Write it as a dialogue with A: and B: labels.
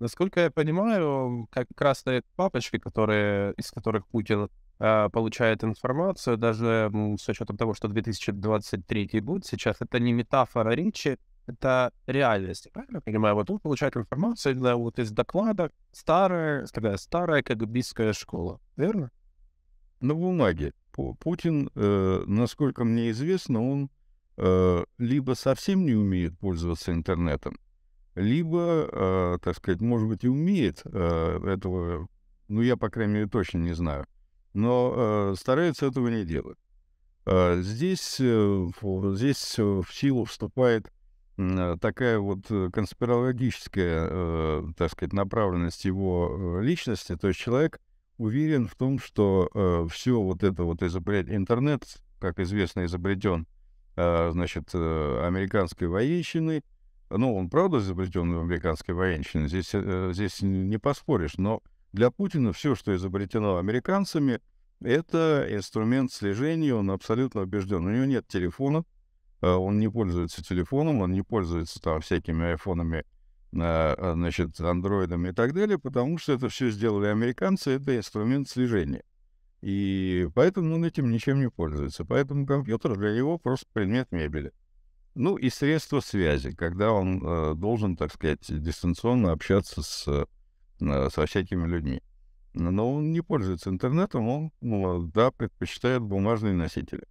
A: Насколько я понимаю, как красные папочки, которые, из которых Путин э, получает информацию, даже с учетом того, что 2023 год сейчас, это не метафора речи, это реальность, правильно понимаю? Вот он получает информацию да, вот
B: из доклада старая, такая старая кагбистская школа, верно? На бумаге. Путин, э, насколько мне известно, он э, либо совсем не умеет пользоваться интернетом, либо, э, так сказать, может быть, и умеет э, этого, ну, я, по крайней мере, точно не знаю, но э, старается этого не делать. Здесь, здесь в силу вступает такая вот конспирологическая, так сказать, направленность его личности, то есть человек уверен в том, что все вот это вот изобретение интернет, как известно, изобретен, значит, американской военщиной, ну, он, правда, изобретен в американской военщине, здесь, э, здесь не поспоришь, но для Путина все, что изобретено американцами, это инструмент слежения, он абсолютно убежден. У него нет телефона, э, он не пользуется телефоном, он не пользуется там всякими айфонами, э, значит, андроидами и так далее, потому что это все сделали американцы, это инструмент слежения. И поэтому он этим ничем не пользуется. Поэтому компьютер для него просто предмет мебели. Ну и средства связи, когда он э, должен, так сказать, дистанционно общаться с, э, э со всякими людьми. Но он не пользуется интернетом, он, э, да, предпочитает бумажные носители.